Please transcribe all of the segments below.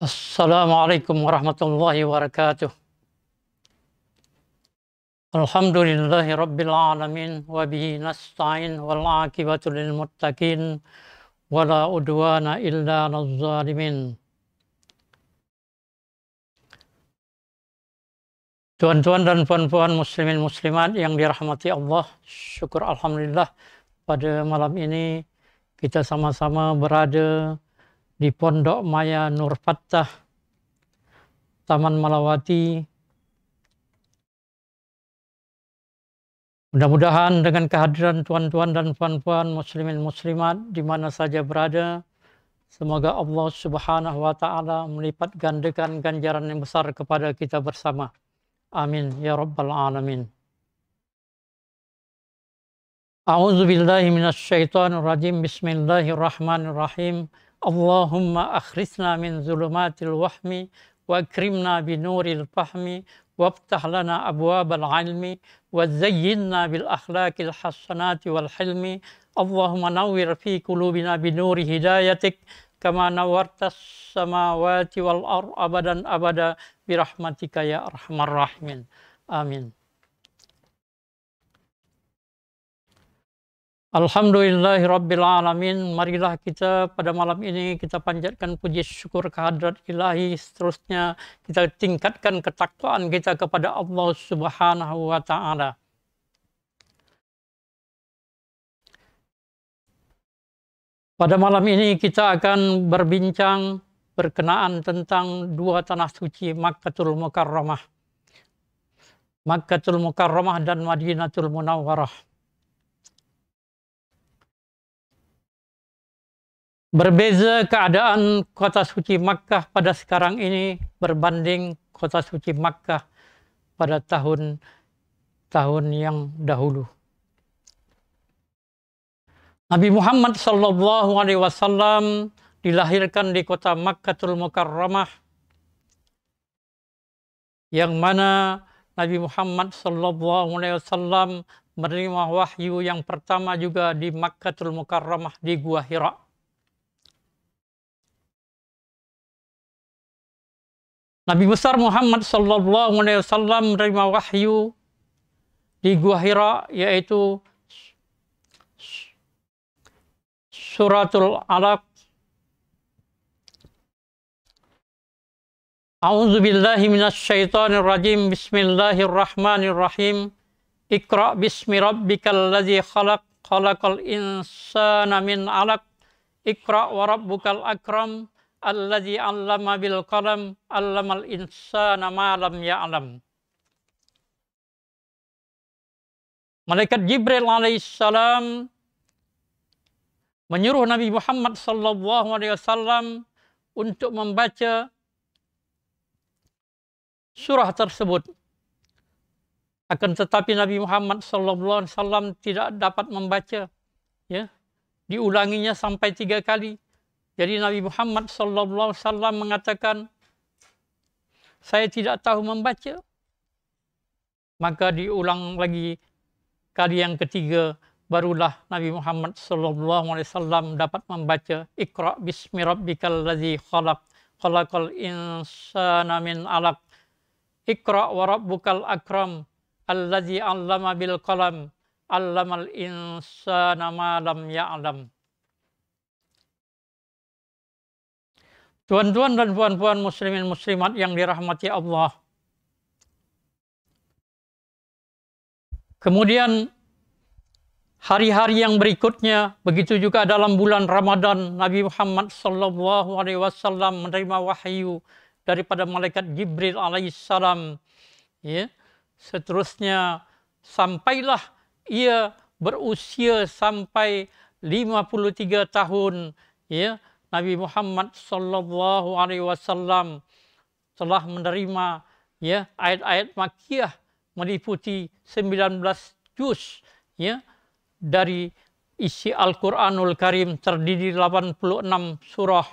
Assalamualaikum warahmatullahi wabarakatuh. Alhamdulillahi rabbil alamin wa bihi nasta'in wal akibatu lil muttaqin wa la udwana illa 'alal zalimin. Tuan-tuan dan puan-puan muslimin muslimat yang dirahmati Allah, syukur alhamdulillah pada malam ini kita sama-sama berada di Pondok Maya Nur Fattah, Taman Malawati. Mudah-mudahan dengan kehadiran tuan-tuan dan puan-puan muslimin muslimat di mana saja berada, semoga Allah Subhanahu wa taala melipat gandakan ganjaran yang besar kepada kita bersama. Amin ya rabbal alamin. A'udzu billahi minasy syaithanir rajim. Bismillahirrahmanirrahim. اللهم أخرجنا من ظلمات الوهم وأكرمنا بنور الفهم وافتح لنا أبواب العلم وزينا بالأخلاق الحسنات والحلم اللهم نور في قلوبنا بنور هدايتك كما نورت السماوات والأرض أبدا أبدا برحمتك يا أرحم الراحمين آمين Alhamdulillahirrabbilalamin. Marilah kita pada malam ini kita panjatkan puji syukur kehadrat ilahi. Seterusnya kita tingkatkan ketakwaan kita kepada Allah subhanahu wa ta'ala. Pada malam ini kita akan berbincang berkenaan tentang dua tanah suci Makkatul Mukarramah. Makkatul Mukarramah dan Madinatul Munawwarah. Berbeza keadaan kota suci Makkah pada sekarang ini berbanding kota suci Makkah pada tahun-tahun yang dahulu. Nabi Muhammad Shallallahu Alaihi Wasallam dilahirkan di kota Makkahul Mukarramah yang mana Nabi Muhammad Shallallahu Alaihi Wasallam menerima wahyu yang pertama juga di Makkahul Mukarramah di Gua Hira. Nabi besar Muhammad sallallahu alaihi wasallam menerima wahyu di Gua Hira yaitu Suratul Alaq A'udzu billahi minasyaitonir rajim Bismillahirrahmanirrahim Iqra bismi rabbikal ladzi khalaq khalaqal insana min 'alaq Iqra wa rabbukal akram Alladzi 'allama bil qalam 'allamal insana ma lam ya'lam. Malaikat Jibril alaihissalam menyuruh Nabi Muhammad sallallahu alaihi wasallam untuk membaca surah tersebut. Akan tetapi Nabi Muhammad sallallahu alaihi wasallam tidak dapat membaca. Ya. Diulanginya sampai tiga kali. Jadi Nabi Muhammad sallallahu alaihi wasallam mengatakan saya tidak tahu membaca. Maka diulang lagi kali yang ketiga barulah Nabi Muhammad sallallahu alaihi wasallam dapat membaca Iqra bismi rabbikal ladzi khalaq khalaqal insana min 'alaq Iqra wa rabbukal akram alladzi 'allama bil qalam 'allamal insana ma lam ya'lam ya Tuan-tuan dan puan-puan muslimin muslimat yang dirahmati Allah. Kemudian hari-hari yang berikutnya, begitu juga dalam bulan Ramadan, Nabi Muhammad sallallahu alaihi wasallam menerima wahyu daripada malaikat Jibril alaihissalam. Ya. Seterusnya sampailah ia berusia sampai 53 tahun ya Nabi Muhammad Sallallahu Alaihi Wasallam telah menerima ya ayat-ayat makiyah meliputi 19 juz ya dari isi Al-Qur'anul Karim terdiri 86 surah.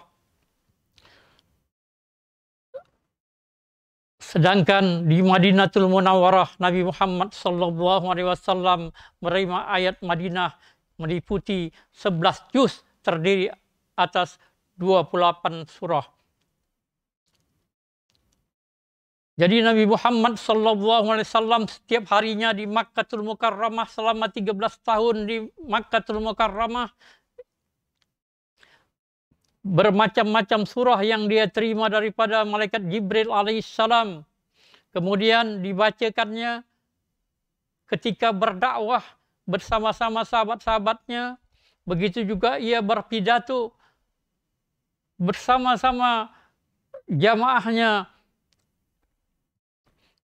Sedangkan di Madinatul Munawarah Nabi Muhammad sallallahu alaihi wasallam menerima ayat Madinah meliputi 11 juz terdiri atas 28 surah. Jadi Nabi Muhammad sallallahu alaihi wasallam setiap harinya di Makkahul Mukarramah selama 13 tahun di Makkahul Mukarramah bermacam-macam surah yang dia terima daripada malaikat Jibril alaihissalam. Kemudian dibacakannya ketika berdakwah bersama-sama sahabat-sahabatnya. Begitu juga ia berpidato bersama-sama jamaahnya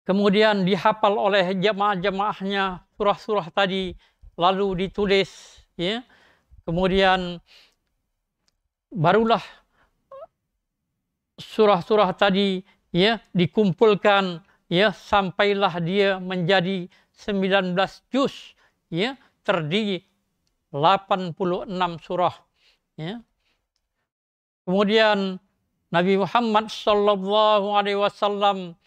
kemudian dihafal oleh jamaah-jamaahnya surah-surah tadi lalu ditulis ya kemudian barulah surah-surah tadi ya dikumpulkan ya sampailah dia menjadi 19 juz ya terdiri 86 surah ya Kemudian Nabi Muhammad Shallallahu Alaihi Wasallam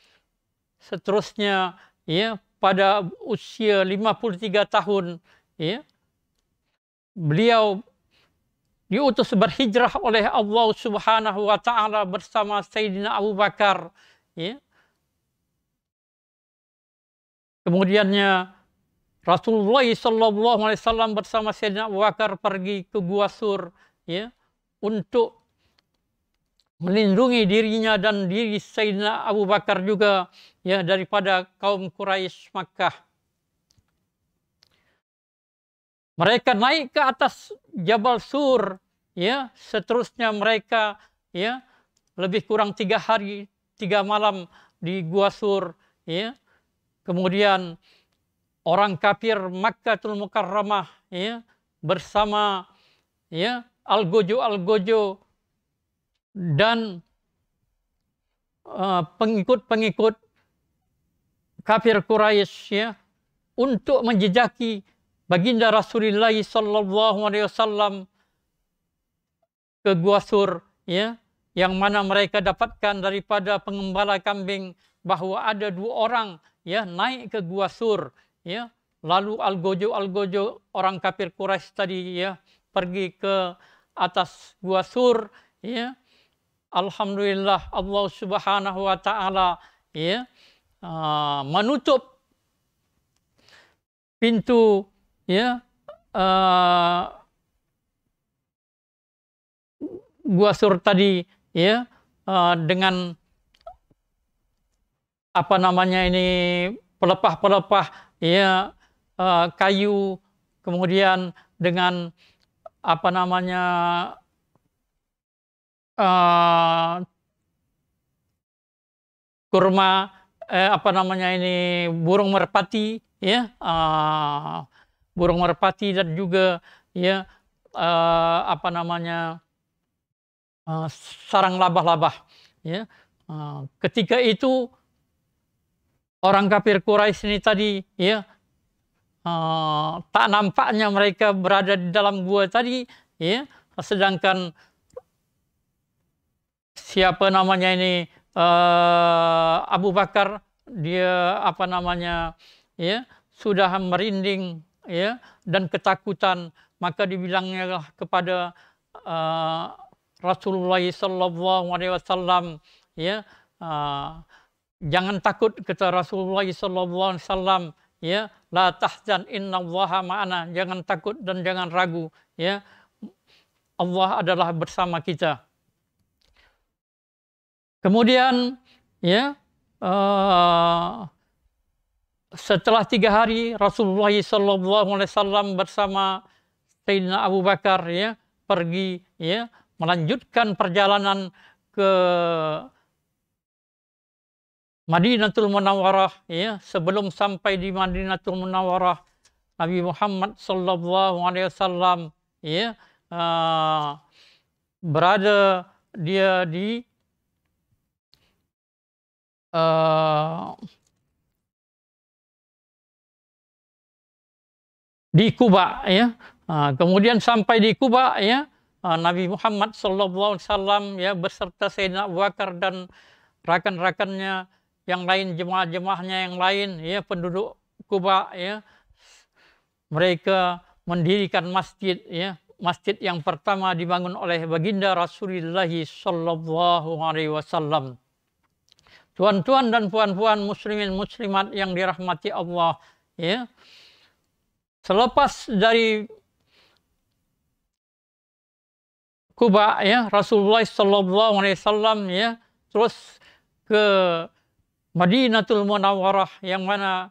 seterusnya ya pada usia 53 tahun ya beliau diutus berhijrah oleh Allah Subhanahu wa taala bersama Sayyidina Abu Bakar ya kemudiannya Rasulullah sallallahu alaihi wasallam bersama Sayyidina Abu Bakar pergi ke Gua Sur ya untuk melindungi dirinya dan diri Sayyidina Abu Bakar juga ya daripada kaum Quraisy Makkah. Mereka naik ke atas Jabal Sur ya seterusnya mereka ya lebih kurang tiga hari tiga malam di Gua Sur ya kemudian orang kafir Makkahul Mukarramah ya bersama ya Al Gojo Al Gojo dan eh, pengikut-pengikut kafir Quraisy ya untuk menjejaki baginda Rasulullah sallallahu alaihi wasallam ke Gua Sur ya yang mana mereka dapatkan daripada pengembala kambing bahwa ada dua orang ya naik ke Gua Sur ya lalu algojo algojo orang kafir Quraisy tadi ya pergi ke atas Gua Sur ya Alhamdulillah Allah Subhanahu wa taala ya uh, menutup pintu ya uh, gua sur tadi ya uh, dengan apa namanya ini pelepah-pelepah ya uh, kayu kemudian dengan apa namanya Eh, kurma eh, apa namanya ini burung merpati ya uh, burung merpati dan juga ya uh, apa namanya uh, sarang labah-labah ya uh, ketika itu orang kafir Quraisy ini tadi ya uh, tak nampaknya mereka berada di dalam gua tadi ya sedangkan siapa namanya ini uh, Abu Bakar dia apa namanya ya sudah merinding ya dan ketakutan maka dibilangnya kepada uh, Rasulullah sallallahu alaihi wasallam ya uh, jangan takut kata Rasulullah sallallahu alaihi wasallam ya la tahzan innallaha ma'ana jangan takut dan jangan ragu ya Allah adalah bersama kita Kemudian ya uh, setelah tiga hari Rasulullah Shallallahu Alaihi Wasallam bersama Sayyidina Abu Bakar ya pergi ya melanjutkan perjalanan ke Madinatul Munawarah ya sebelum sampai di Madinatul Munawarah Nabi Muhammad Shallallahu alaihi wasallam ya uh, berada dia di uh, di Kuba ya. Uh, kemudian sampai di Kuba ya uh, Nabi Muhammad sallallahu alaihi ya beserta Sayyidina Abu Bakar dan rakan-rakannya yang lain jemaah-jemaahnya yang lain ya penduduk Kuba ya mereka mendirikan masjid ya masjid yang pertama dibangun oleh baginda Rasulullah sallallahu alaihi wasallam Tuan-tuan dan puan-puan muslimin muslimat yang dirahmati Allah, ya. Selepas dari Kuba ya, Rasulullah sallallahu alaihi wasallam ya, terus ke Madinatul Munawwarah yang mana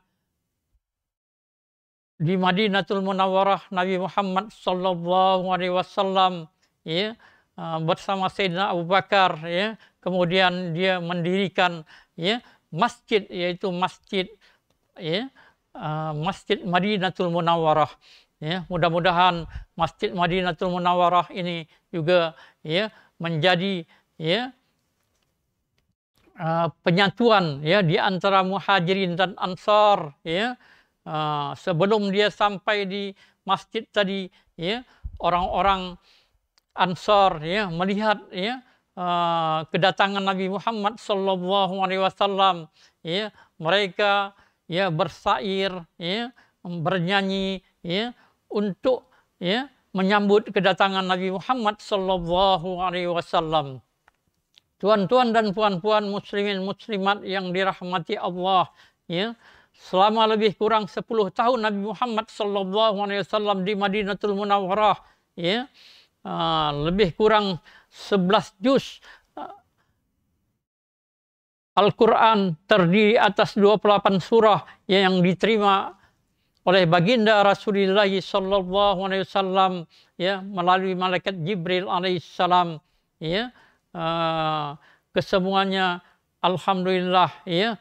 di Madinatul Munawwarah Nabi Muhammad sallallahu alaihi wasallam ya Ah, bersama Sayyidina Abu Bakar ya kemudian dia mendirikan ya masjid yaitu masjid ya ah, masjid Madinatul Munawwarah ya mudah-mudahan masjid Madinatul Munawwarah ini juga ya menjadi ya ah, penyatuan ya di antara muhajirin dan ansar ya sebelum dia sampai di masjid tadi ya orang-orang Ansor ya melihat ya uh, kedatangan Nabi Muhammad Sallallahu Alaihi Wasallam ya mereka ya bersair ya bernyanyi ya untuk ya menyambut kedatangan Nabi Muhammad Sallallahu Alaihi Wasallam. Tuan-tuan dan puan-puan muslimin muslimat yang dirahmati Allah, ya, selama lebih kurang 10 tahun Nabi Muhammad sallallahu alaihi wasallam di Madinatul Munawwarah, ya, uh, lebih kurang 11 juz Al-Quran terdiri atas 28 surah yang diterima oleh baginda Rasulullah SAW ya melalui malaikat Jibril alaihissalam ya uh, kesemuanya alhamdulillah ya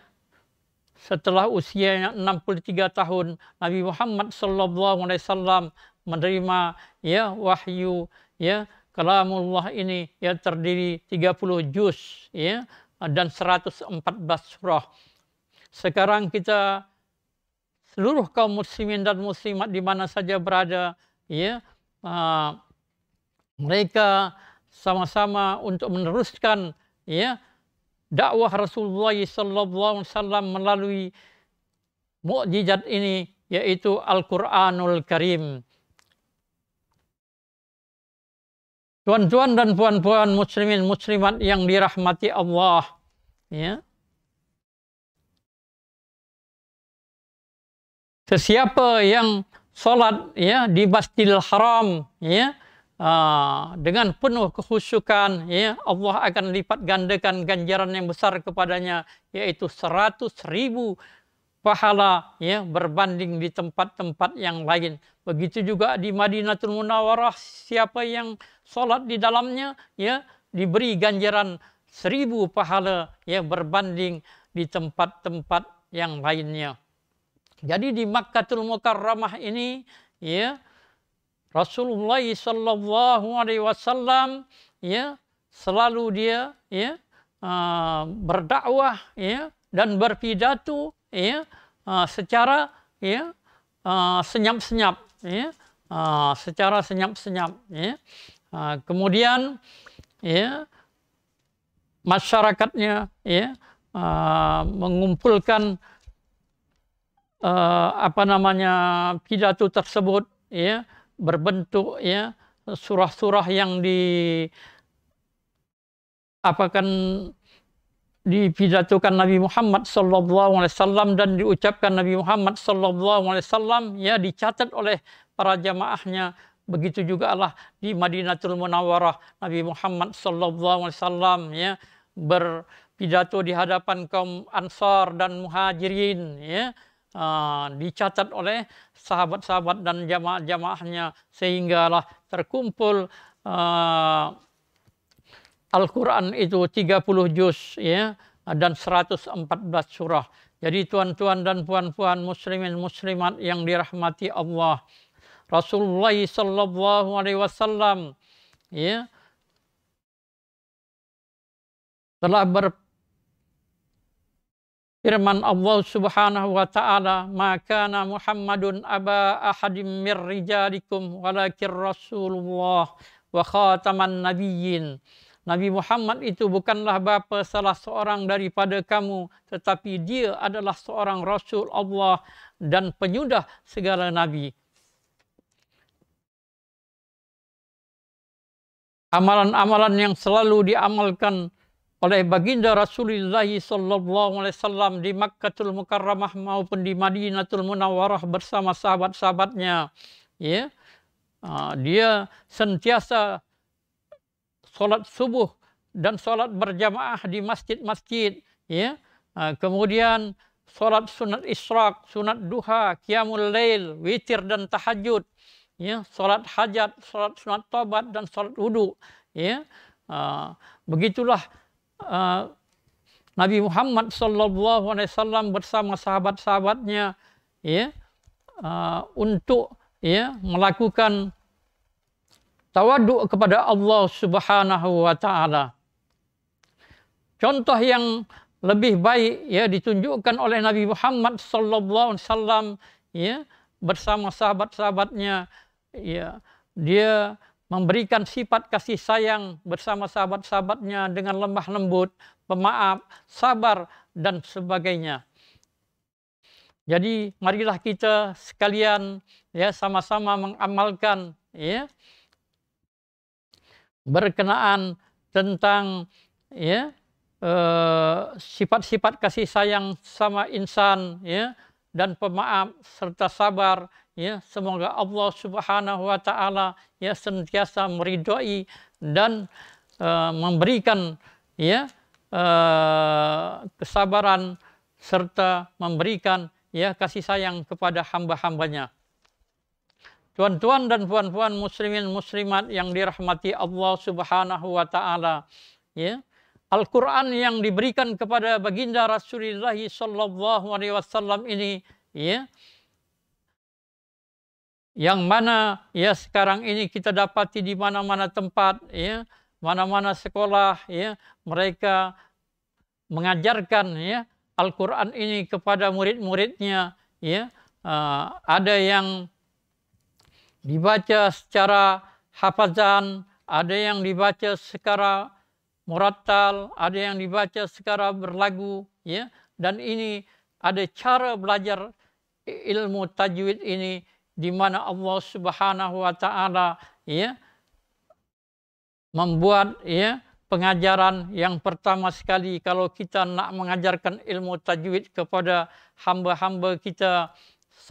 setelah usianya 63 tahun Nabi Muhammad SAW menerima ya wahyu ya kalamullah ini ya terdiri 30 juz ya dan 114 surah. Sekarang kita seluruh kaum muslimin dan muslimat di mana saja berada ya uh, mereka sama-sama untuk meneruskan ya dakwah Rasulullah sallallahu alaihi wasallam melalui mukjizat ini yaitu Al-Qur'anul Karim tuan-tuan dan puan-puan muslimin muslimat yang dirahmati Allah ya sesiapa yang solat ya di Masjidil Haram ya aa, ah, dengan penuh kehusukan ya Allah akan lipat gandakan ganjaran yang besar kepadanya yaitu 100 ribu pahala ya berbanding di tempat-tempat yang lain. Begitu juga di Madinatul Munawarah siapa yang sholat di dalamnya ya diberi ganjaran seribu pahala ya berbanding di tempat-tempat yang lainnya. Jadi di Makkahul Mukarramah ini ya Rasulullah sallallahu alaihi wasallam ya selalu dia ya eh, berdakwah ya dan berpidato ya uh, secara ya uh, senyap-senyap ya uh, secara senyap-senyap ya uh, kemudian ya masyarakatnya ya uh, mengumpulkan uh, apa namanya pidato tersebut ya berbentuk ya surah-surah yang di apakan dipidatukan Nabi Muhammad sallallahu alaihi wasallam dan diucapkan Nabi Muhammad sallallahu alaihi wasallam ya dicatat oleh para jamaahnya begitu juga Allah di Madinatul Munawarah Nabi Muhammad sallallahu alaihi wasallam ya berpidato di hadapan kaum Ansar dan Muhajirin ya uh, dicatat oleh sahabat-sahabat dan jamaah-jamaahnya sehinggalah terkumpul uh, Al-Quran itu 30 juz ya dan 114 surah. Jadi tuan-tuan dan puan-puan muslimin muslimat yang dirahmati Allah. Rasulullah sallallahu alaihi wasallam ya telah ber Firman Allah Subhanahu wa taala, "Maka Muhammadun aba ahadim mir rijalikum walakin Rasulullah wa khataman nabiyyin." Nabi Muhammad itu bukanlah bapa salah seorang daripada kamu, tetapi dia adalah seorang Rasul Allah dan penyudah segala Nabi. Amalan-amalan yang selalu diamalkan oleh baginda Rasulullah sallallahu alaihi wasallam di Makkahul Mukarramah maupun di Madinatul Munawwarah bersama sahabat-sahabatnya ya ah, dia sentiasa solat subuh dan solat berjamaah di masjid-masjid. Ya. Nah, kemudian solat sunat israq, sunat duha, qiyamul lail, witir dan tahajud. Ya, sholat hajat, solat sunat tobat dan solat wudhu. Ya. Nah, begitulah eh, Nabi Muhammad saw bersama sahabat-sahabatnya ya eh, untuk ya melakukan Tawadu kepada Allah Subhanahu wa taala. Contoh yang lebih baik ya ditunjukkan oleh Nabi Muhammad sallallahu alaihi wasallam ya bersama sahabat-sahabatnya ya dia memberikan sifat kasih sayang bersama sahabat-sahabatnya dengan lemah lembut, pemaaf, sabar dan sebagainya. Jadi marilah kita sekalian ya sama-sama mengamalkan ya berkenaan tentang ya eh, sifat-sifat uh, kasih sayang sama insan ya dan pemaaf serta sabar ya semoga Allah Subhanahu wa taala ya sentiasa meridhoi dan uh, memberikan ya uh, kesabaran serta memberikan ya kasih sayang kepada hamba-hambanya Tuan-tuan dan puan-puan muslimin muslimat yang dirahmati Allah Subhanahu wa taala. Ya. Al-Qur'an yang diberikan kepada baginda Rasulullah sallallahu alaihi wasallam ini ya yang mana ya sekarang ini kita dapati di mana-mana tempat ya mana-mana sekolah ya mereka mengajarkan ya Al-Qur'an ini kepada murid-muridnya ya uh, ada yang dibaca secara hafazan, ada yang dibaca secara murattal, ada yang dibaca secara berlagu, ya. Dan ini ada cara belajar ilmu tajwid ini di mana Allah Subhanahu wa taala ya membuat ya pengajaran yang pertama sekali kalau kita nak mengajarkan ilmu tajwid kepada hamba-hamba kita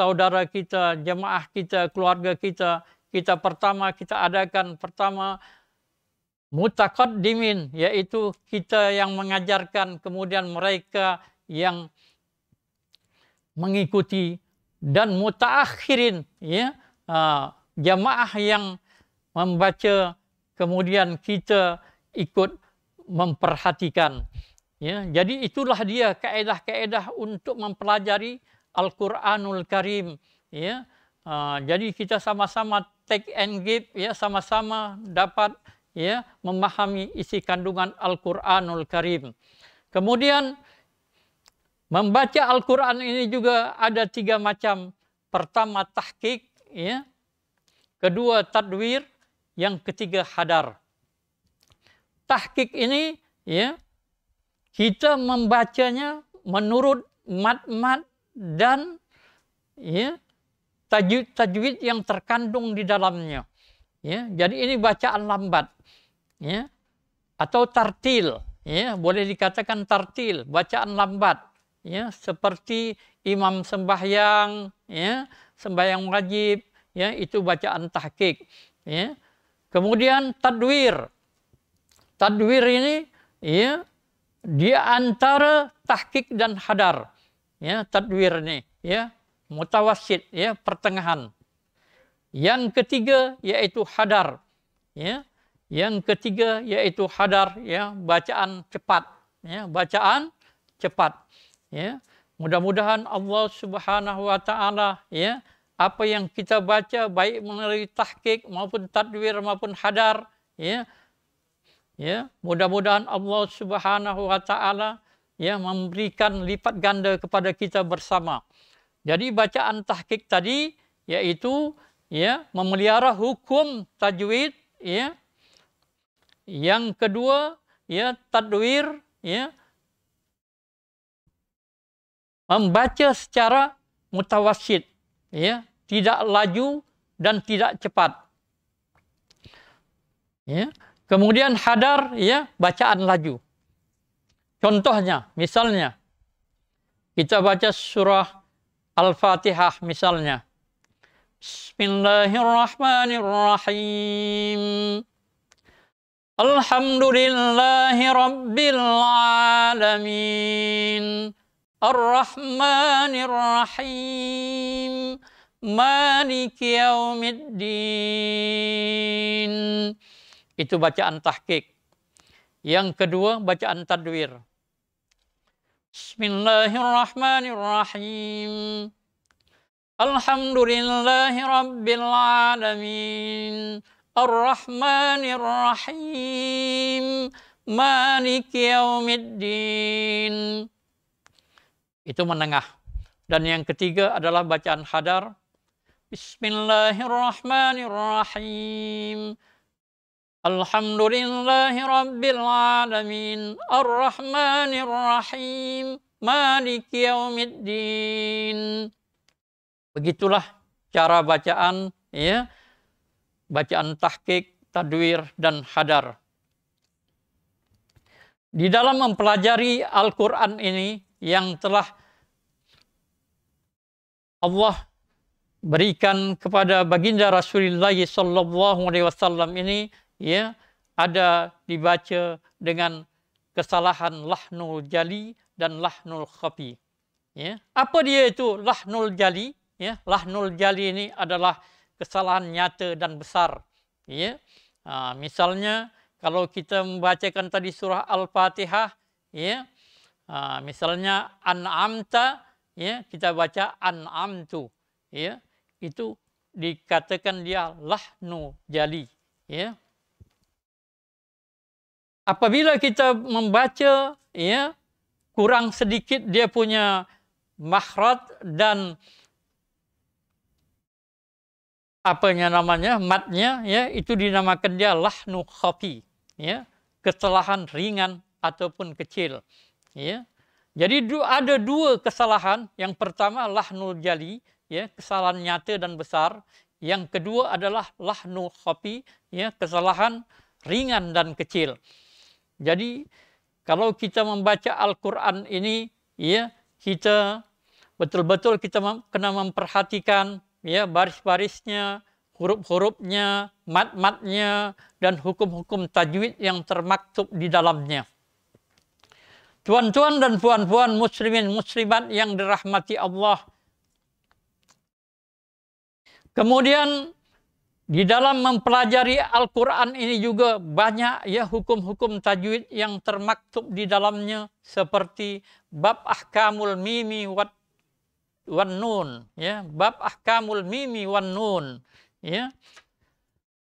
saudara kita, jemaah kita, keluarga kita, kita pertama kita adakan pertama dimin, yaitu kita yang mengajarkan kemudian mereka yang mengikuti dan mutaakhirin ya uh, ah, jamaah yang membaca kemudian kita ikut memperhatikan ya jadi itulah dia kaedah-kaedah untuk mempelajari Al-Quranul Karim. Ya. Uh, jadi kita sama-sama take and give, ya sama-sama dapat ya memahami isi kandungan Al-Quranul Karim. Kemudian membaca Al-Quran ini juga ada tiga macam. Pertama tahkik, ya. kedua tadwir, yang ketiga hadar. Tahkik ini ya kita membacanya menurut mat-mat dan ya, tajwid-tajwid yang terkandung di dalamnya. Ya, jadi ini bacaan lambat. Ya, atau tartil, ya, boleh dikatakan tartil, bacaan lambat. Ya, seperti imam sembahyang, ya, sembahyang wajib, ya, itu bacaan tahqiq. Ya. Kemudian tadwir. Tadwir ini ya, di antara tahqiq dan hadar ya tadwir ni ya mutawasid ya pertengahan yang ketiga iaitu hadar ya yang ketiga iaitu hadar ya bacaan cepat ya bacaan cepat ya mudah-mudahan Allah Subhanahu wa taala ya apa yang kita baca baik melalui tahqiq maupun tadwir maupun hadar ya ya mudah-mudahan Allah Subhanahu wa taala ya memberikan lipat ganda kepada kita bersama. Jadi bacaan tahqiq tadi yaitu ya memelihara hukum tajwid ya. Yang kedua ya tadwir ya membaca secara mutawasid ya, tidak laju dan tidak cepat. Ya. Kemudian hadar ya bacaan laju. Contohnya, misalnya, kita baca surah Al-Fatihah misalnya. Bismillahirrahmanirrahim. Alhamdulillahi Rabbil Alamin. Ar-Rahmanirrahim. Maliki Yaumiddin. Itu bacaan tahqiq. Yang kedua bacaan tadwir. بسم الله الرحمن الرحيم الحمد لله رب العالمين الرحمن الرحيم مالك يوم الدين itu menengah dan yang ketiga adalah bacaan hadar Bismillahirrahmanirrahim الحمد لله رب العالمين الرحمن الرحيم مالك يوم الدين begitulah cara bacaan ya bacaan tahqiq tadwir dan hadar di dalam mempelajari Al-Qur'an ini yang telah Allah berikan kepada baginda Rasulullah sallallahu alaihi wasallam ini ya ada dibaca dengan kesalahan lahnul jali dan lahnul khafi. Ya. Apa dia itu lahnul jali? Ya, lahnul jali ini adalah kesalahan nyata dan besar. Ya. ha, misalnya kalau kita membacakan tadi surah Al-Fatihah, ya. ha, misalnya an'amta, ya, kita baca an'amtu, ya. Itu dikatakan dia lahnu jali, ya apabila kita membaca ya kurang sedikit dia punya makhraj dan apanya namanya matnya ya itu dinamakan dia lahnu khafi ya kesalahan ringan ataupun kecil ya jadi ada dua kesalahan yang pertama lahnul jali ya kesalahan nyata dan besar yang kedua adalah lahnu khafi ya kesalahan ringan dan kecil jadi kalau kita membaca Al-Quran ini, ya kita betul-betul kita mem kena memperhatikan ya baris-barisnya, huruf-hurufnya, mat-matnya, dan hukum-hukum tajwid yang termaktub di dalamnya. Tuan-tuan dan puan-puan muslimin muslimat yang dirahmati Allah. Kemudian di dalam mempelajari Al-Quran ini juga banyak ya hukum-hukum tajwid yang termaktub di dalamnya seperti bab ahkamul mimi wat wan nun ya bab ahkamul mimi wan nun ya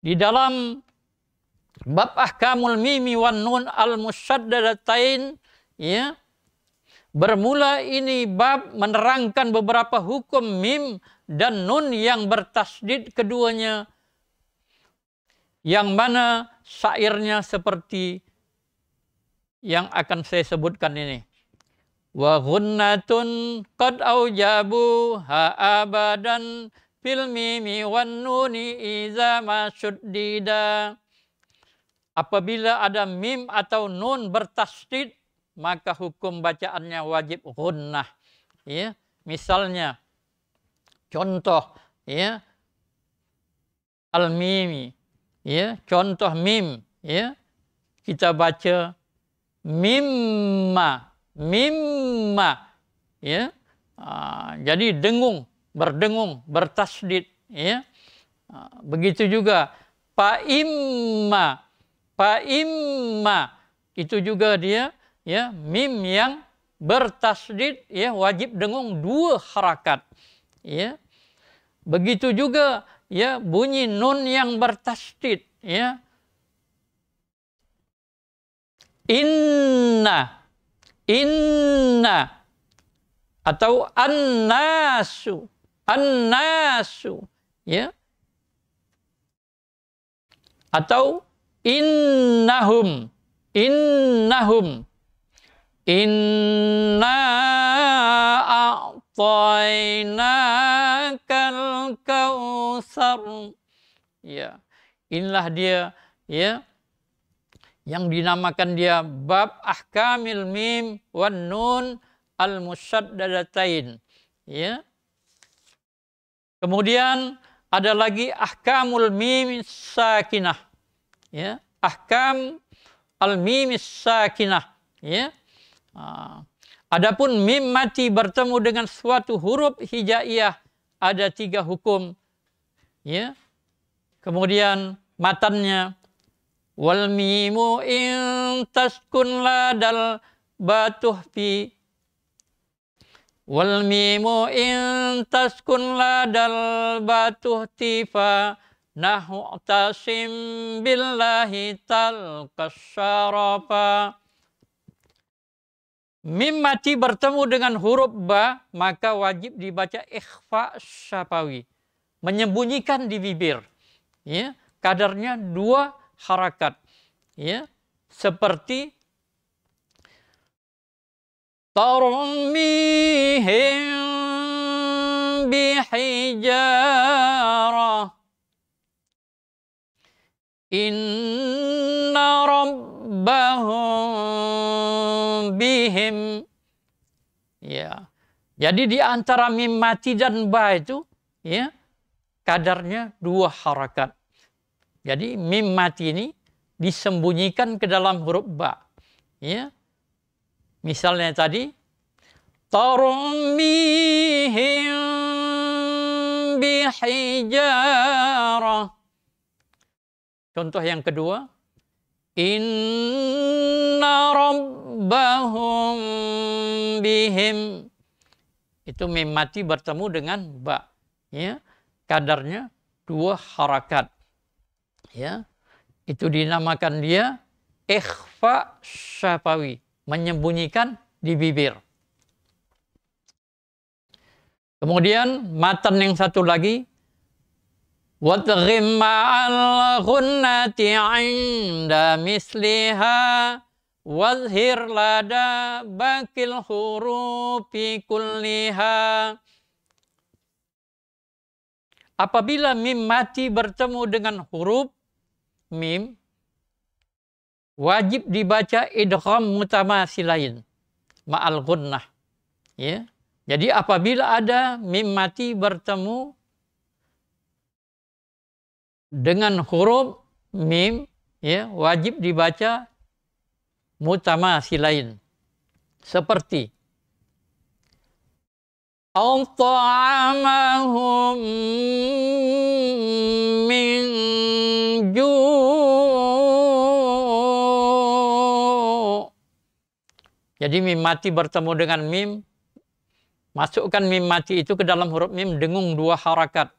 di dalam bab ahkamul mimi wan nun al musyaddadatain ya bermula ini bab menerangkan beberapa hukum mim dan nun yang bertasdid keduanya yang mana syairnya seperti yang akan saya sebutkan ini. Wa ghunnatun qad aujabu ha abadan fil mimi wan nuni iza masuddida. Apabila ada mim atau nun bertasdid, maka hukum bacaannya wajib ghunnah. Ya, misalnya contoh ya al-mimi ya contoh mim ya kita baca mimma mimma ya ah, jadi dengung berdengung bertasdid ya ah, begitu juga paimma paimma itu juga dia ya mim yang bertasdid ya wajib dengung dua harakat ya begitu juga ya bunyi nun yang bertasdid ya inna inna atau annasu annasu ya atau innahum innahum inna a'tainakal kautsar. Ya. Inilah dia ya yang dinamakan dia bab ahkamil mim wan nun al musyaddadatain. Ya. Kemudian ada lagi ahkamul mim sakinah. Ya, ahkam al mim sakinah, ya. Ah. Adapun mim mati bertemu dengan suatu huruf hijaiyah ada tiga hukum. Ya. Kemudian matannya wal mimu in taskun ladal batuh fi wal mimu in taskun ladal batuh tifa nahu tasim billahi tal syarafa Mim mati bertemu dengan huruf ba, maka wajib dibaca ikhfa syafawi. Menyembunyikan di bibir. Ya, kadarnya dua harakat. Ya, seperti tarmihim bihijara Inna rabbahu Jadi di antara mim mati dan ba itu ya kadarnya dua harakat. Jadi mim mati ini disembunyikan ke dalam huruf ba. Ya. Misalnya tadi bihijarah. Contoh yang kedua, inna rabbahum bihim itu mim mati bertemu dengan ba ya kadarnya dua harakat ya itu dinamakan dia ikhfa syafawi menyembunyikan di bibir kemudian matan yang satu lagi وَتَغِمَّ عَلْ غُنَّةِ 'inda misliha. Wazhir lada bakil hurufi kulliha. Apabila mim mati bertemu dengan huruf mim, wajib dibaca idgham silain ma'al gunnah. Ya. Jadi apabila ada mim mati bertemu dengan huruf mim, ya, wajib dibaca mutamasilain seperti Al-ta'amahum min Jadi mim mati bertemu dengan mim. Masukkan mim mati itu ke dalam huruf mim dengung dua harakat.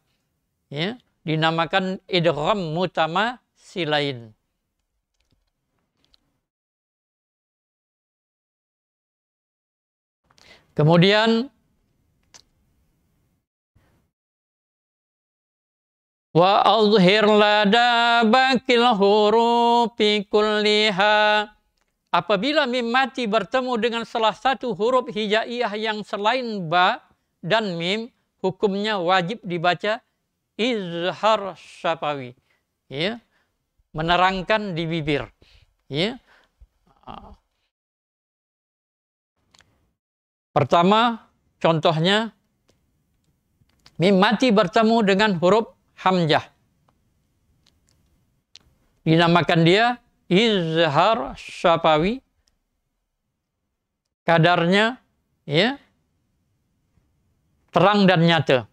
Ya, dinamakan idgham mutama silain. Kemudian wa azhir lada bakil hurufi kulliha apabila mim mati bertemu dengan salah satu huruf hijaiyah yang selain ba dan mim hukumnya wajib dibaca izhar syafawi ya menerangkan di bibir ya Pertama, contohnya mim mati bertemu dengan huruf hamjah. Dinamakan dia izhar syafawi. Kadarnya ya terang dan nyata.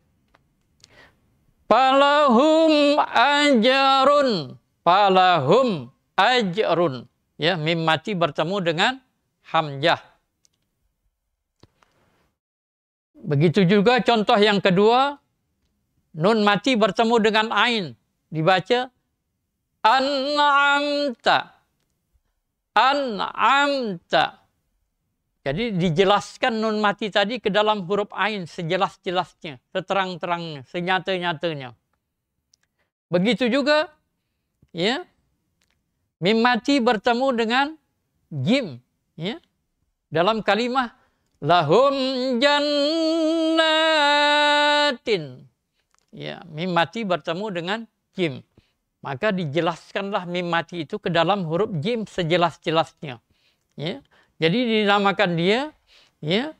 Palahum ajarun, palahum ajarun Ya, mim mati bertemu dengan hamjah. Begitu juga contoh yang kedua, nun mati bertemu dengan ain, dibaca an'amta. An'amta. Jadi dijelaskan nun mati tadi ke dalam huruf ain sejelas-jelasnya, seterang-terangnya, senyata-nyatanya. Begitu juga ya. Mim mati bertemu dengan jim ya. Dalam kalimat lahum jannatin ya mimati bertemu dengan jim maka dijelaskanlah mimati itu ke dalam huruf jim sejelas-jelasnya ya jadi dinamakan dia ya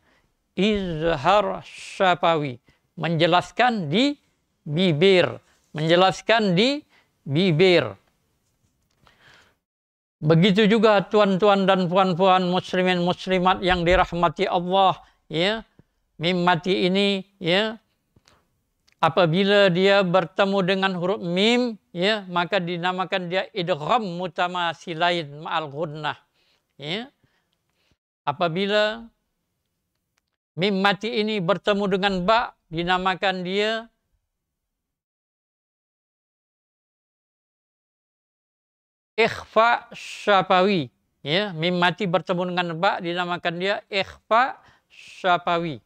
izhar syafawi menjelaskan di bibir menjelaskan di bibir Begitu juga tuan-tuan dan puan-puan muslimin muslimat yang dirahmati Allah ya mim mati ini ya apabila dia bertemu dengan huruf mim ya maka dinamakan dia idgham mutamasilain ma'al ghunnah ya apabila mim mati ini bertemu dengan ba dinamakan dia ikhfa syafawi ya mim mati bertemu dengan ba dinamakan dia ikhfa syafawi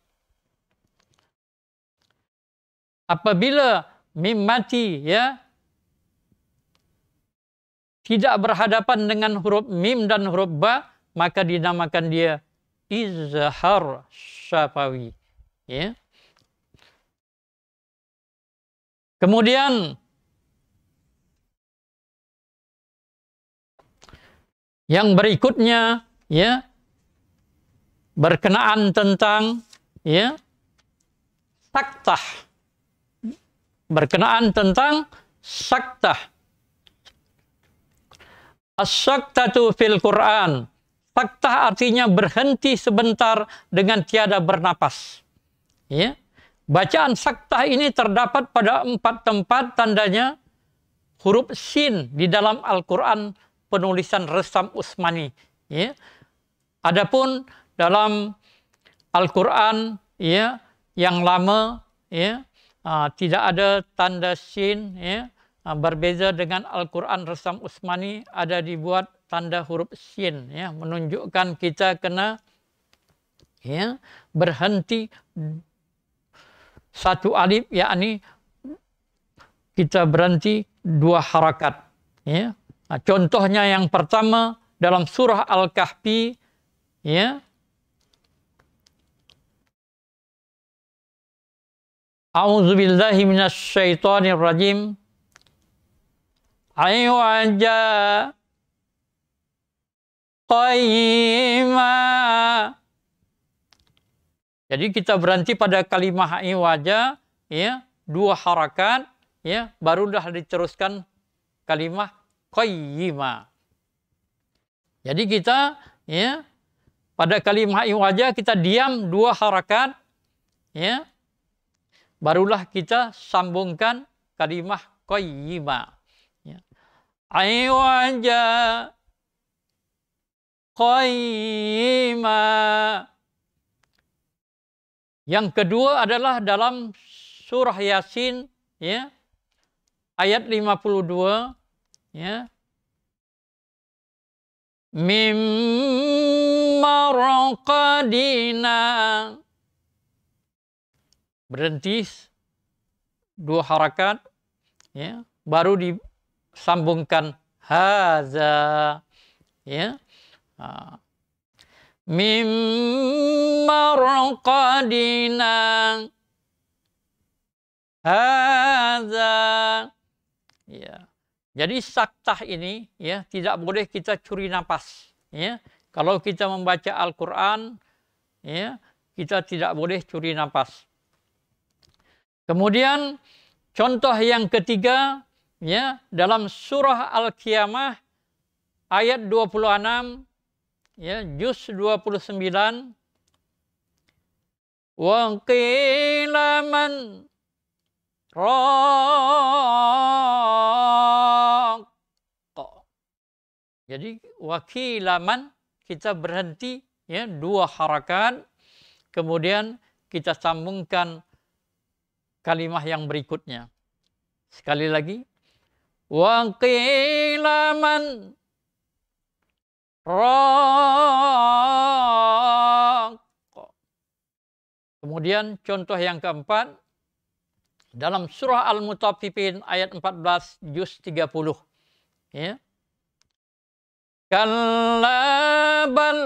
apabila mim mati ya tidak berhadapan dengan huruf mim dan huruf ba maka dinamakan dia izhar syafawi ya kemudian Yang berikutnya ya berkenaan tentang ya saktah berkenaan tentang saktah as-saktatu fil Quran saktah artinya berhenti sebentar dengan tiada bernapas ya bacaan saktah ini terdapat pada empat tempat tandanya huruf sin di dalam Al-Quran penulisan resam Usmani. Ya. Adapun dalam Al-Quran ya, yang lama ya, uh, tidak ada tanda sin ya, uh, berbeza dengan Al-Quran resam Usmani ada dibuat tanda huruf sin ya, menunjukkan kita kena ya, berhenti satu alif yakni kita berhenti dua harakat ya Nah, contohnya yang pertama dalam surah Al-Kahfi ya A'udzubillahi minasyaitonir rajim Ayu aja qayyima Jadi kita berhenti pada kalimah ayu aja ya dua harakat ya baru dah diteruskan kalimah qayyima. Jadi kita ya pada kalimat iwaja kita diam dua harakat ya barulah kita sambungkan kalimah qayyima. Ya. Iwaja qayyima. Yang kedua adalah dalam surah Yasin ya ayat 52 ya mimmarqadina berhenti dua harakat ya baru disambungkan haza ya ah. mimmarqadina haza ya jadi saktah ini ya tidak boleh kita curi nafas Ya. Kalau kita membaca Al-Quran, ya, kita tidak boleh curi nafas. Kemudian contoh yang ketiga, ya, dalam surah Al-Qiyamah ayat 26, ya, juz 29, wa qilaman Jadi wakilaman kita berhenti ya dua harakan, kemudian kita sambungkan kalimah yang berikutnya. Sekali lagi wakilaman raq. Kemudian contoh yang keempat dalam surah Al-Mutaffifin ayat 14 juz 30. Ya. Kalla bal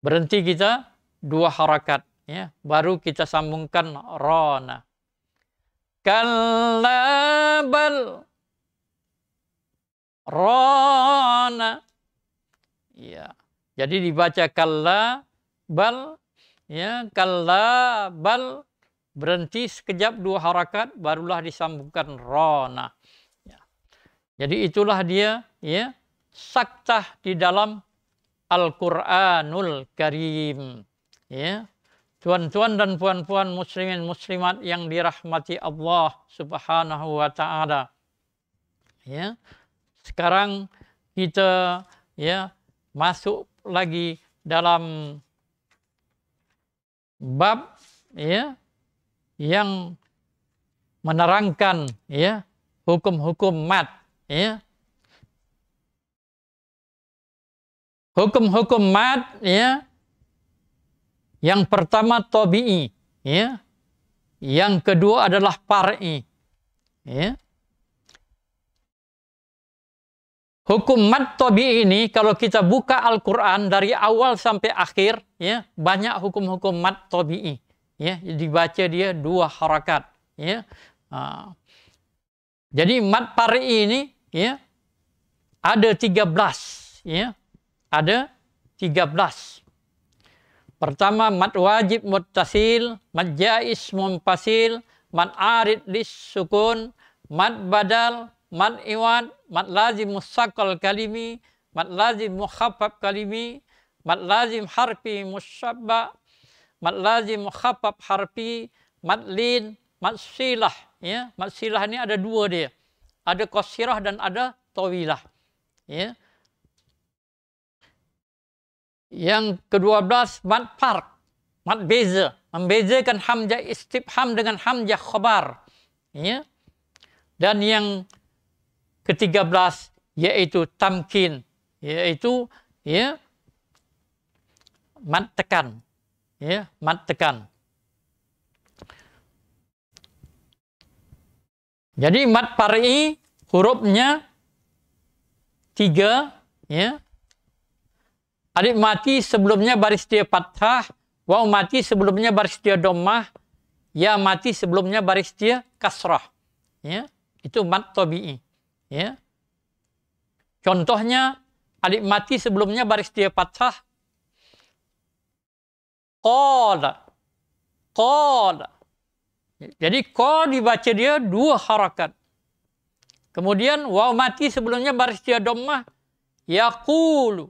Berhenti kita dua harakat ya, baru kita sambungkan rona. Kalla rona. Ya. Jadi dibaca kalla Ya, kalla bal berhenti sekejap dua harakat barulah disambungkan rona. Ya. Jadi itulah dia ya saktah di dalam Al-Qur'anul Karim. Ya. Tuan-tuan dan puan-puan muslimin muslimat yang dirahmati Allah Subhanahu wa taala. Ya. Sekarang kita ya masuk lagi dalam bab ya yang menerangkan ya hukum-hukum mat ya hukum-hukum mat ya yang pertama Tobii ya yang kedua adalah par'i ya Hukum mat tobi ini kalau kita buka Al-Quran dari awal sampai akhir, ya banyak hukum-hukum mat tobi'i. Ya, dibaca dia dua harakat. Ya. Ah. jadi mat pari ini ya ada 13. Ya, ada 13. Pertama mat wajib tasil, mat jais pasil, mat arid lis sukun, mat badal, mat iwan, mat lazim musakal kalimi, mat lazim mukhaffaf kalimi, mat lazim harfi musyabba, mat lazim mukhaffaf harfi, mat lin, mat silah. Ya, mat silah ini ada dua dia. Ada kosirah dan ada tawilah. Ya. Yang kedua belas, mat park, Mat beza. Membezakan hamzah istibham dengan hamzah khabar. Ya. Dan yang ke-13 yaitu tamkin yaitu ya mat tekan ya mat tekan Jadi mat pari hurufnya tiga, ya. Alif mati sebelumnya baris dia patah, waw mati sebelumnya baris dia domah, ya mati sebelumnya baris dia kasrah. Ya, itu mat tobi'i. Ya. Contohnya adik mati sebelumnya baris dia patah. Qala. Qala. Jadi ko dibaca dia dua harakat. Kemudian waw mati sebelumnya baris dia dommah. Yaqulu.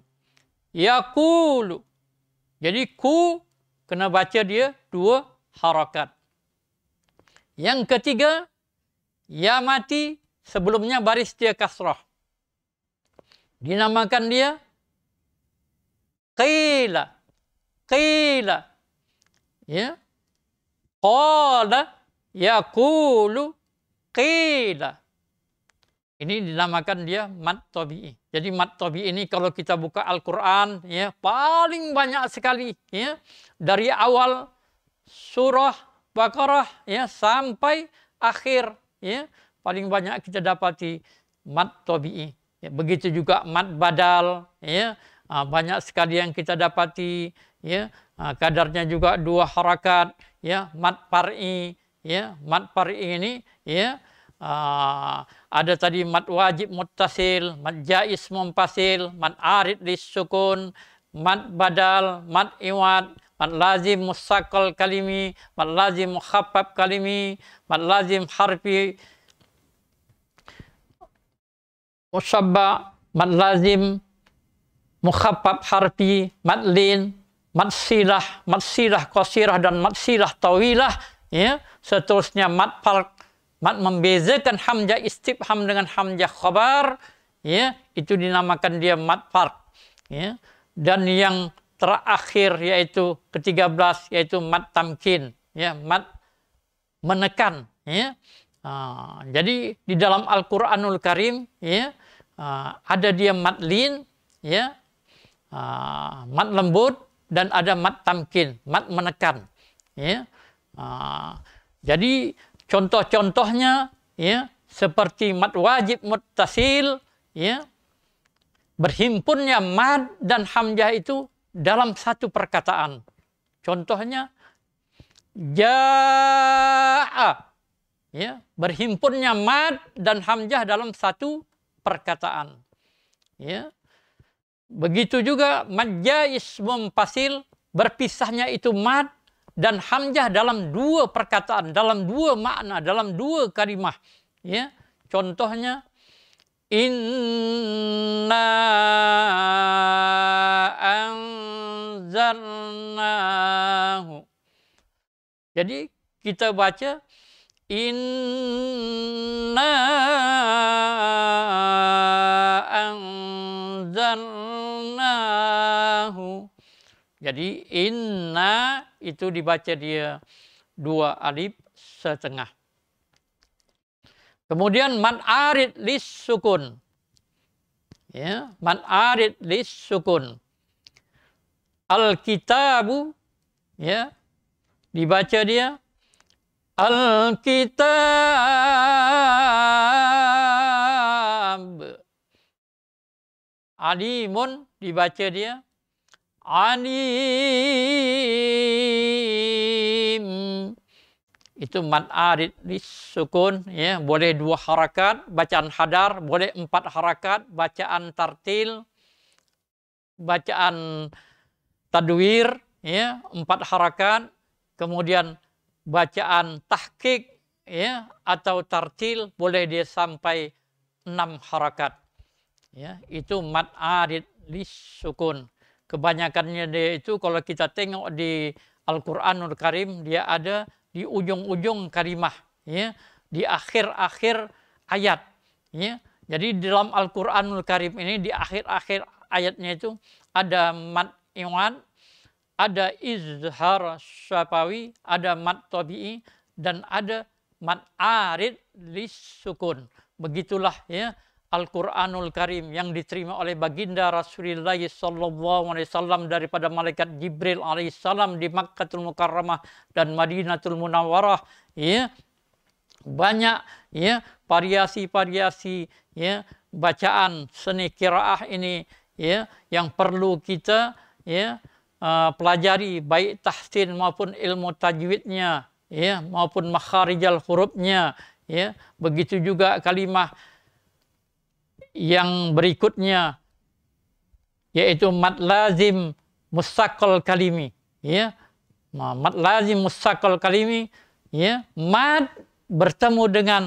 Yaqulu. Jadi ku kena baca dia dua harakat. Yang ketiga, ya mati Sebelumnya baris dia kasrah. Dinamakan dia qila. Qila. Ya. Qala yaqulu qila. Ini dinamakan dia mat tabi'i. Jadi mat tabi'i ini kalau kita buka Al-Qur'an ya paling banyak sekali ya dari awal surah Baqarah ya sampai akhir ya paling banyak kita dapati mat tabi'i. Ya, begitu juga mat badal, ya. Ah, banyak sekali yang kita dapati, ya. Ah, kadarnya juga dua harakat, ya, mad par'i, ya. Mad par'i ini, ya, ha, ah, ada tadi mat wajib mutasil, mat jais mumpasil, mat arid disukun, mat badal, mat iwat, Mat lazim musakal kalimi, mat lazim mukhaffaf kalimi, mat lazim harfi musabba, mad lazim, mukhabbab harfi, Silah, Mad Silah kosirah dan Mad Silah tawilah, ya. Seterusnya mad farq, mad membezakan hamzah istifham dengan hamzah khabar, ya. Itu dinamakan dia mad farq, ya. Dan yang terakhir yaitu ke-13 yaitu mad tamkin, ya, mad menekan, ya. Ah, jadi di dalam Al-Quranul Karim ya, uh, ada dia mat lin, ya, uh, mat lembut, dan ada mat tamkin, mat menekan. Ya. Uh, jadi contoh-contohnya ya, seperti mat wajib muttasil, ya, berhimpunnya mad dan hamzah itu dalam satu perkataan. Contohnya, ja'a ya berhimpunnya mad dan hamzah dalam satu perkataan ya begitu juga majja ismum pasil berpisahnya itu mad dan hamzah dalam dua perkataan dalam dua makna dalam dua kalimah ya contohnya inna anzalnahu jadi kita baca Inna anzalnahu. Jadi inna itu dibaca dia dua alif setengah. Kemudian man arid lis sukun. Ya, man arid lis sukun. Alkitabu ya dibaca dia Alkitab, kitab Alimun dibaca dia. Alim. Itu mat arid sukun ya, boleh dua harakat bacaan hadar, boleh empat harakat bacaan tartil, bacaan tadwir ya, empat harakat, kemudian bacaan tahkik ya atau tartil boleh dia sampai enam harakat. Ya, itu mat arid lis sukun. Kebanyakannya dia itu kalau kita tengok di Al-Qur'anul Karim dia ada di ujung-ujung karimah ya, di akhir-akhir ayat ya. Jadi dalam Al-Qur'anul Karim ini di akhir-akhir ayatnya itu ada mat iwan ada izhar syafawi, ada mat tabi'i, dan ada mat arid lis sukun. Begitulah ya Al-Quranul Karim yang diterima oleh baginda Rasulullah Sallallahu Alaihi Wasallam daripada malaikat Jibril Alaihissalam di Makkahul Mukarramah dan Madinatul Munawarah. ya banyak ya variasi-variasi ya bacaan seni kiraah ini ya yang perlu kita ya Eh, pelajari baik tahsin maupun ilmu tajwidnya ya maupun makharijal hurufnya ya begitu juga kalimah yang berikutnya yaitu mad lazim mustaqal kalimi ya mad lazim mustaqal kalimi ya mad bertemu dengan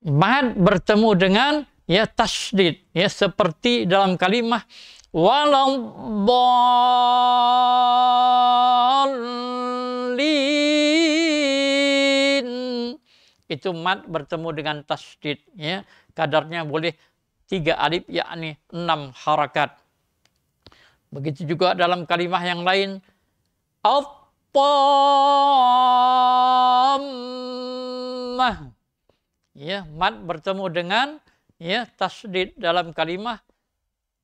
mad bertemu dengan ya tasdid ya seperti dalam kalimat walau itu mat bertemu dengan tasdid ya kadarnya boleh tiga alif yakni enam harakat begitu juga dalam kalimat yang lain Attammah ya mat bertemu dengan ya tasdid dalam kalimah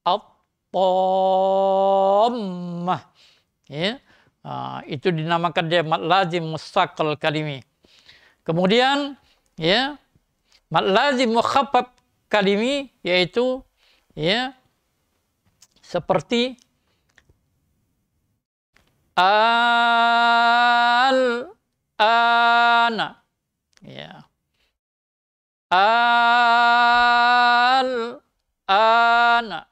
at-tammah ya uh, itu dinamakan dia mad lazim mustaqil kalimi kemudian ya mad lazim mukhaffaf kalimi yaitu ya seperti al ana ya al ana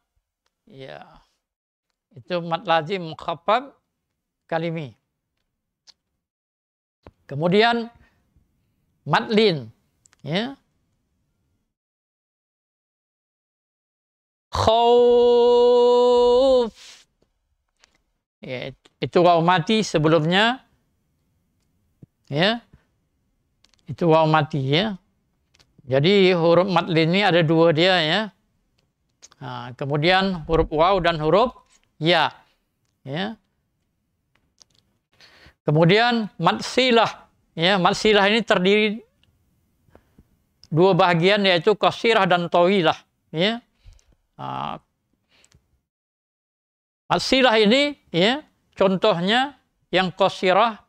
ya itu mat lazim khafaf kalimi kemudian matlin, ya khauf ya itu waw mati sebelumnya ya itu waw mati ya jadi huruf mad ini ada dua dia ya. Nah, kemudian huruf waw dan huruf ya. Ya. Kemudian matsilah silah. Ya, mad ini terdiri dua bagian yaitu kosirah dan tawilah. Ya. ini ya contohnya yang kosirah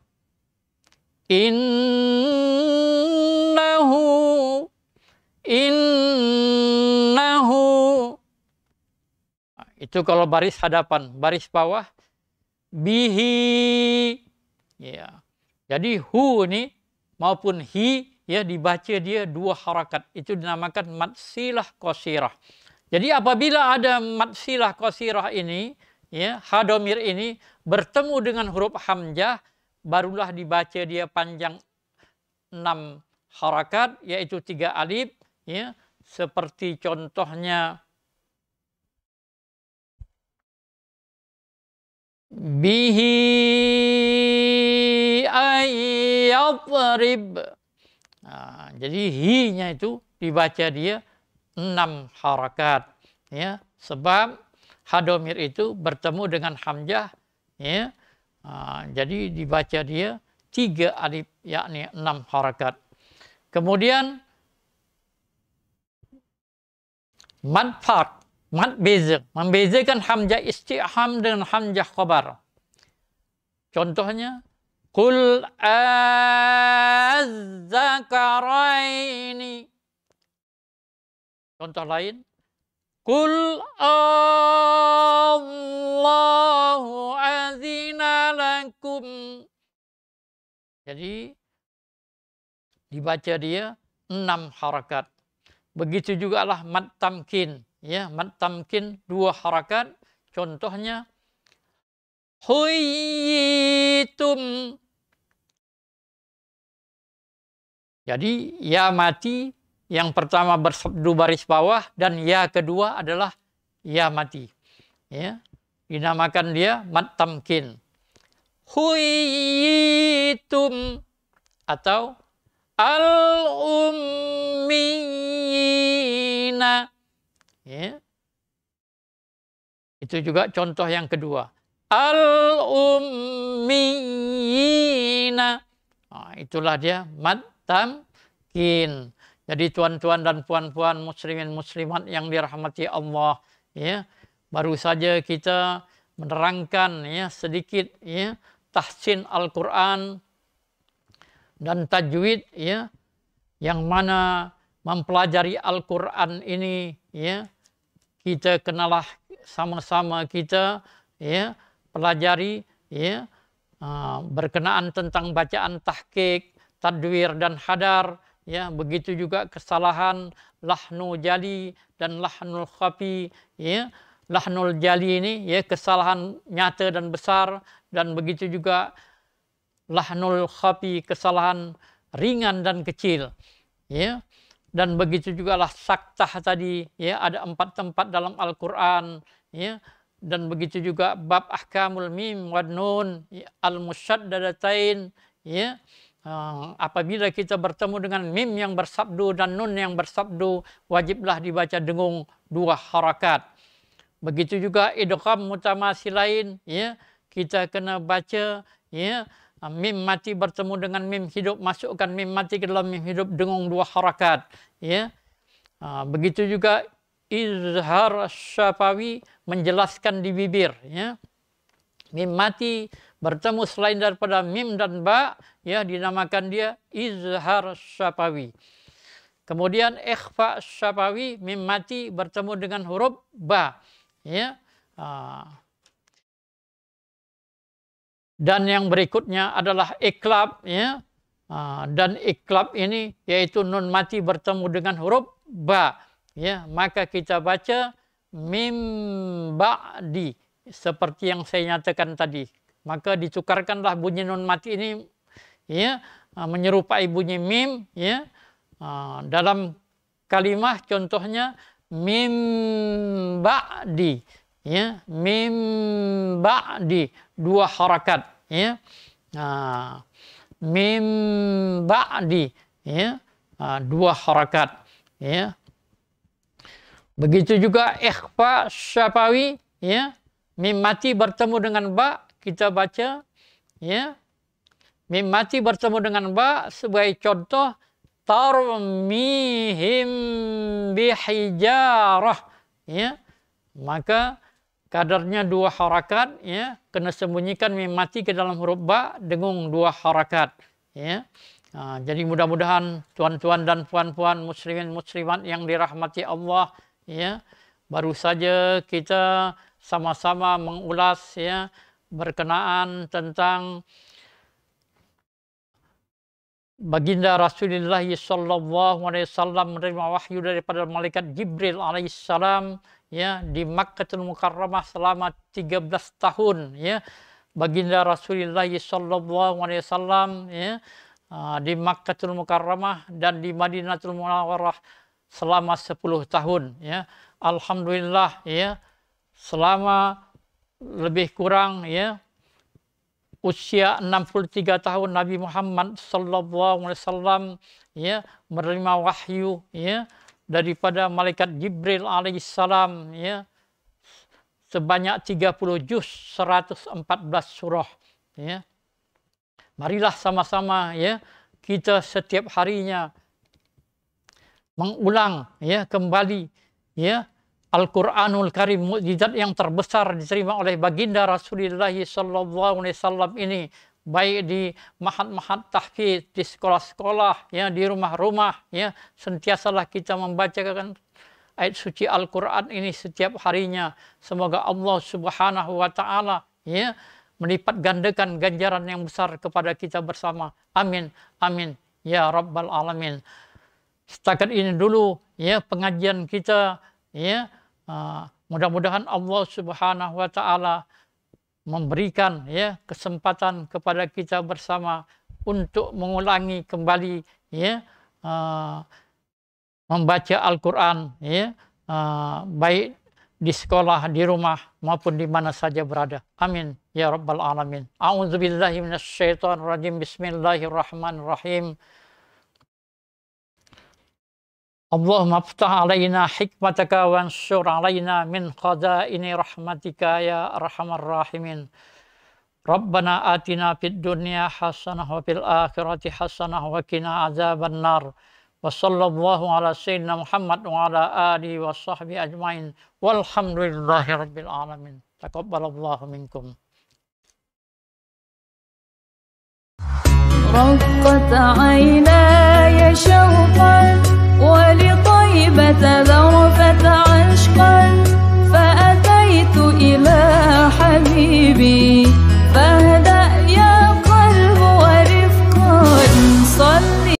innahu innahu itu kalau baris hadapan baris bawah bihi ya jadi hu ini maupun hi ya dibaca dia dua harakat itu dinamakan matsilah qasirah jadi apabila ada matsilah qasirah ini ya hadomir ini bertemu dengan huruf hamzah barulah dibaca dia panjang enam harakat yaitu tiga alif ya seperti contohnya bihi ayatrib. Nah, jadi hi-nya itu dibaca dia enam harakat. Ya, sebab hadomir itu bertemu dengan hamzah. Ya, nah, jadi dibaca dia tiga alif yakni enam harakat. Kemudian manfaat Mat beza, membezakan hamzah istiham dengan hamzah khabar. Contohnya, Kul azzakaraini. Contoh lain, Kul Allahu azina lakum. Jadi, dibaca dia enam harakat. Begitu juga lah matamkin tamkin. Ya, mat tamkin dua harakat. Contohnya huyitum. Jadi ya mati yang pertama bersabdu baris bawah dan ya kedua adalah ya mati. Ya, dinamakan dia matamkin tamkin. Huyitum atau al-ummiina. Ya. Itu juga contoh yang kedua. Al-ummiina. Nah, ha, itulah dia mad tamkin. Jadi tuan-tuan dan puan-puan muslimin muslimat yang dirahmati Allah, ya. Baru saja kita menerangkan ya sedikit ya tahsin Al-Qur'an dan tajwid ya yang mana mempelajari Al-Qur'an ini ya kita kenalah sama-sama kita ya pelajari ya ah, berkenaan tentang bacaan tahqiq, tadwir dan hadar ya begitu juga kesalahan lahnu jali dan lahnul khafi ya lahnul jali ini ya kesalahan nyata dan besar dan begitu juga lahnul khafi kesalahan ringan dan kecil ya dan begitu juga lah saktah tadi ya ada empat tempat dalam Al-Qur'an ya dan begitu juga bab ahkamul mim wad nun ya, al musyaddadatain ya ehm, apabila kita bertemu dengan mim yang bersabdu dan nun yang bersabdu wajiblah dibaca dengung dua harakat begitu juga idgham mutamasilain ya kita kena baca ya Ah, mim mati bertemu dengan mim hidup masukkan mim mati ke dalam mim hidup dengung dua harakat ya ah, begitu juga izhar syafawi menjelaskan di bibir ya mim mati bertemu selain daripada mim dan ba ya dinamakan dia izhar syafawi kemudian ikhfa syafawi mim mati bertemu dengan huruf ba ya ah, dan yang berikutnya adalah iklab ya. Ah, dan iklab ini yaitu nun mati bertemu dengan huruf ba ya. Maka kita baca mim di seperti yang saya nyatakan tadi. Maka ditukarkanlah bunyi nun mati ini ya ah, menyerupai bunyi mim ya. Ah, dalam kalimat contohnya mim di ya mim ba'di dua harakat ya nah, mim ba'di ya nah, dua harakat ya begitu juga ikhfa syafawi ya mim mati bertemu dengan ba kita baca ya mim mati bertemu dengan ba sebagai contoh tarmihim bihijarah ya maka kadarnya dua harakat ya kena sembunyikan mim mati ke dalam huruf ba dengung dua harakat ya ha, jadi mudah-mudahan tuan-tuan dan puan-puan muslimin muslimat yang dirahmati Allah ya baru saja kita sama-sama mengulas ya berkenaan tentang baginda Rasulullah sallallahu alaihi wasallam menerima wahyu daripada malaikat Jibril alaihissalam ya di Makkahul Mukarramah selama 13 tahun ya baginda Rasulullah sallallahu alaihi wasallam ya ah, di Makkahul Mukarramah dan di Madinatul Munawwarah selama 10 tahun ya alhamdulillah ya selama lebih kurang ya usia 63 tahun Nabi Muhammad sallallahu alaihi wasallam ya menerima wahyu ya daripada malaikat Jibril alaihissalam ya sebanyak 30 juz 114 surah ya marilah sama-sama ya kita setiap harinya mengulang ya kembali ya Al-Qur'anul Karim mukjizat yang terbesar diterima oleh baginda Rasulullah sallallahu alaihi wasallam ini baik di mahat-mahat tahfiz, di sekolah-sekolah, ya di rumah-rumah, ya sentiasalah kita membacakan ayat suci Al-Qur'an ini setiap harinya. Semoga Allah Subhanahu wa taala ya melipat gandakan ganjaran yang besar kepada kita bersama. Amin. Amin. Ya Rabbal Alamin. Setakat ini dulu ya pengajian kita ya ah, mudah-mudahan Allah Subhanahu wa taala memberikan ya kesempatan kepada kita bersama untuk mengulangi kembali ya uh, membaca Al-Quran ya uh, baik di sekolah, di rumah maupun di mana saja berada. Amin ya rabbal alamin. A'udzubillahi minasyaitonirrajim. Bismillahirrahmanirrahim. اللهم افتح علينا حكمتك وانشر علينا من خزائن رحمتك يا ارحم الراحمين ربنا آتنا في الدنيا حسنة وفي الآخرة حسنة وقنا عذاب النار وصلى الله على سيدنا محمد وعلى آله وصحبه أجمعين والحمد لله رب العالمين تقبل الله منكم رقت عيناي شوقا ولطيبة ذرفة عشقا فأتيت إلى حبيبي